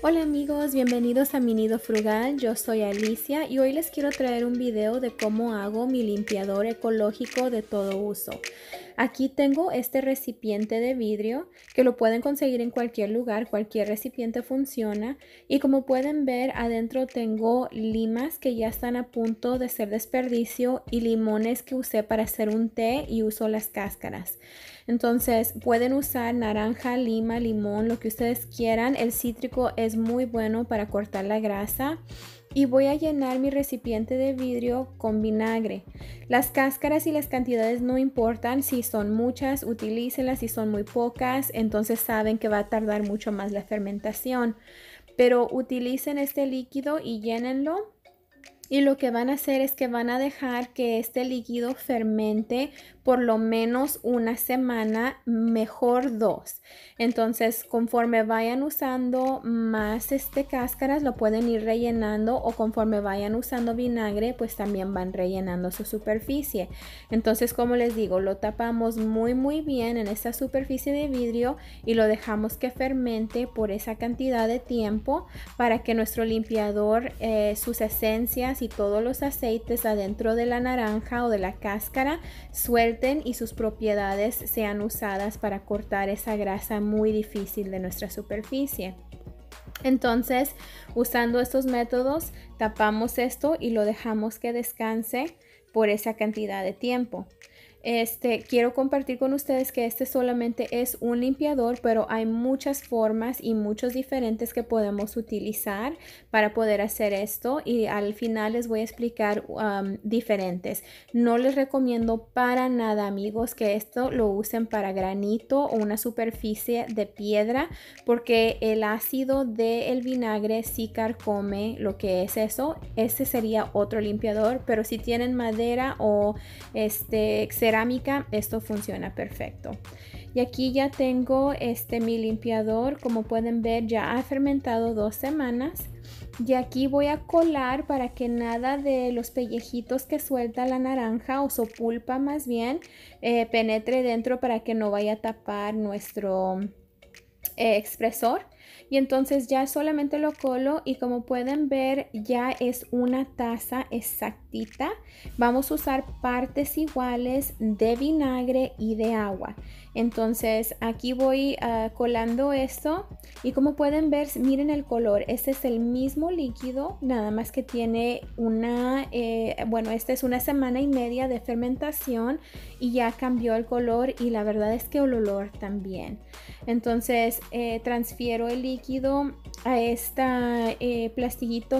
Hola amigos, bienvenidos a mi nido frugal, yo soy Alicia y hoy les quiero traer un video de cómo hago mi limpiador ecológico de todo uso. Aquí tengo este recipiente de vidrio que lo pueden conseguir en cualquier lugar, cualquier recipiente funciona. Y como pueden ver, adentro tengo limas que ya están a punto de ser desperdicio y limones que usé para hacer un té y uso las cáscaras. Entonces pueden usar naranja, lima, limón, lo que ustedes quieran. El cítrico es muy bueno para cortar la grasa y voy a llenar mi recipiente de vidrio con vinagre. Las cáscaras y las cantidades no importan, si son muchas, utilícenlas, si son muy pocas, entonces saben que va a tardar mucho más la fermentación. Pero utilicen este líquido y llénenlo y lo que van a hacer es que van a dejar que este líquido fermente por lo menos una semana, mejor dos. Entonces, conforme vayan usando más este cáscaras, lo pueden ir rellenando o conforme vayan usando vinagre, pues también van rellenando su superficie. Entonces, como les digo, lo tapamos muy muy bien en esta superficie de vidrio y lo dejamos que fermente por esa cantidad de tiempo para que nuestro limpiador, eh, sus esencias, y todos los aceites adentro de la naranja o de la cáscara suelten y sus propiedades sean usadas para cortar esa grasa muy difícil de nuestra superficie. Entonces, usando estos métodos, tapamos esto y lo dejamos que descanse por esa cantidad de tiempo. Este, quiero compartir con ustedes que este solamente es un limpiador, pero hay muchas formas y muchos diferentes que podemos utilizar para poder hacer esto y al final les voy a explicar um, diferentes. No les recomiendo para nada amigos que esto lo usen para granito o una superficie de piedra porque el ácido del vinagre sí carcome lo que es eso. Este sería otro limpiador, pero si tienen madera o este, cerámica esto funciona perfecto. Y aquí ya tengo este mi limpiador, como pueden ver ya ha fermentado dos semanas. Y aquí voy a colar para que nada de los pellejitos que suelta la naranja o su pulpa más bien eh, penetre dentro para que no vaya a tapar nuestro eh, expresor. Y entonces ya solamente lo colo y como pueden ver ya es una taza exactita. Vamos a usar partes iguales de vinagre y de agua. Entonces aquí voy ah, colando esto y como pueden ver, miren el color. Este es el mismo líquido, nada más que tiene una, eh, bueno, esta es una semana y media de fermentación y ya cambió el color y la verdad es que el olor también. Entonces eh, transfiero el líquido a esta eh,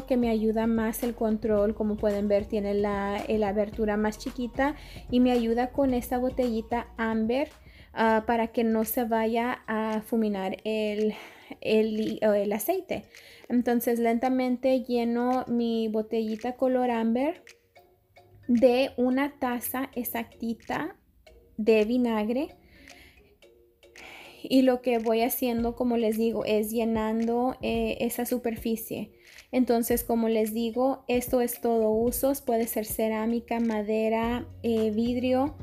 que me ayuda más el control como pueden ver tiene la, eh, abertura más chiquita y me ayuda con esta botellita amber ah, para que no se vaya a fuminar el, el, el aceite entonces lentamente lleno mi botellita color amber de una taza exactita de vinagre y lo que voy haciendo, como les digo, es llenando eh, esa superficie. Entonces, como les digo, esto es todo usos, puede ser cerámica, madera, eh, vidrio,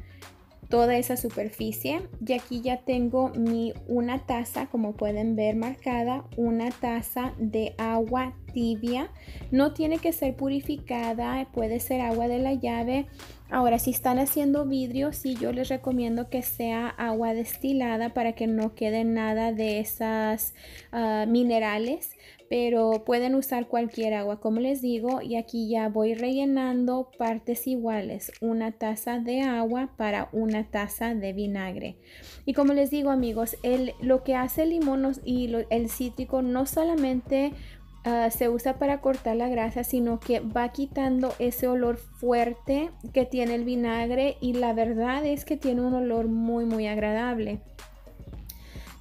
toda esa superficie. Y aquí ya tengo mi una taza, como pueden ver marcada, una taza de agua tibia. No tiene que ser purificada, puede ser agua de la llave Ahora, si están haciendo vidrio, sí yo les recomiendo que sea agua destilada para que no quede nada de esas ah, minerales, pero pueden usar cualquier agua, como les digo, y aquí ya voy rellenando partes iguales, una taza de agua para una taza de vinagre. Y como les digo amigos, el, lo que hace el limón y el cítrico no solamente Ah, se usa para cortar la grasa, sino que va quitando ese olor fuerte que tiene el vinagre y la verdad es que tiene un olor muy muy agradable.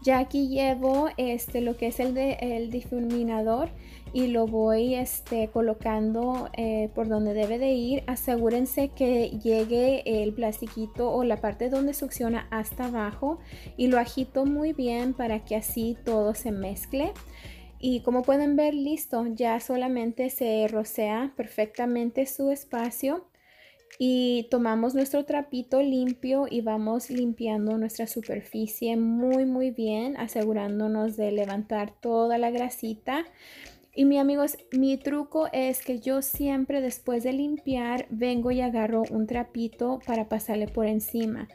Ya aquí llevo este, lo que es el, de, difuminador y lo voy este, colocando eh, por donde debe de ir. Asegúrense que llegue el plastiquito o la parte donde succiona hasta abajo y lo agito muy bien para que así todo se mezcle. Y como pueden ver, listo, ya solamente se rocea perfectamente su espacio y tomamos nuestro trapito limpio y vamos limpiando nuestra superficie muy muy bien asegurándonos de levantar toda la grasita y mi amigos, mi truco es que yo siempre después de limpiar vengo y agarro un trapito para pasarle por encima.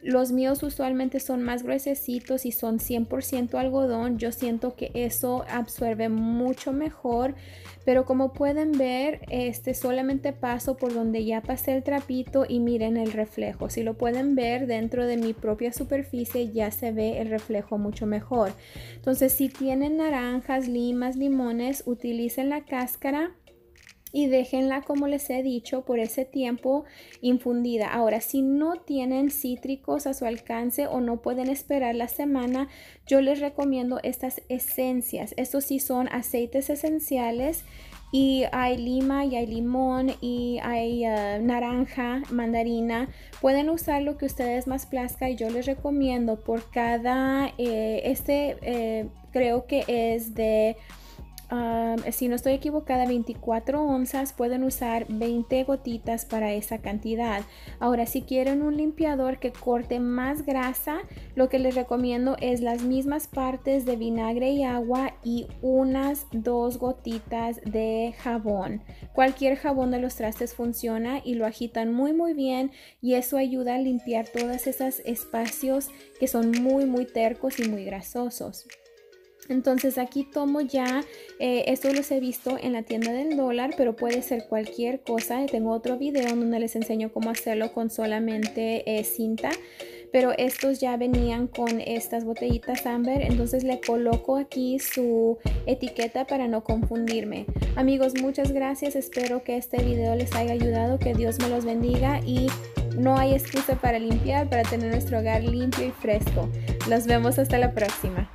Los míos usualmente son más gruesecitos y son 100% algodón. Yo siento que eso absorbe mucho mejor, pero como pueden ver, este solamente paso por donde ya pasé el trapito y miren el reflejo. Si lo pueden ver dentro de mi propia superficie ya se ve el reflejo mucho mejor. Entonces, si tienen naranjas, limas, limones utilicen la cáscara y déjenla, como les he dicho, por ese tiempo infundida. Ahora, si no tienen cítricos a su alcance o no pueden esperar la semana, yo les recomiendo estas esencias. Estos sí son aceites esenciales y hay lima y hay limón y hay eh, naranja, mandarina. Pueden usar lo que ustedes más plazca y yo les recomiendo por cada, eh, este eh, creo que es de si no estoy equivocada, 24 onzas, pueden usar 20 gotitas para esa cantidad. Ahora, si quieren un limpiador que corte más grasa, lo que les recomiendo es las mismas partes de vinagre y agua y unas dos gotitas de jabón. Cualquier jabón de los trastes funciona y lo agitan muy muy bien y eso ayuda a limpiar todos esos espacios que son muy muy tercos y muy grasosos. Entonces aquí tomo ya, eh, estos los he visto en la tienda del dólar, pero puede ser cualquier cosa. Tengo otro video donde les enseño cómo hacerlo con solamente eh, cinta. Pero estos ya venían con estas botellitas Amber, entonces le coloco aquí su etiqueta para no confundirme. Amigos, muchas gracias, espero que este video les haya ayudado, que Dios me los bendiga y no hay excusa para limpiar, para tener nuestro hogar limpio y fresco. Nos vemos hasta la próxima.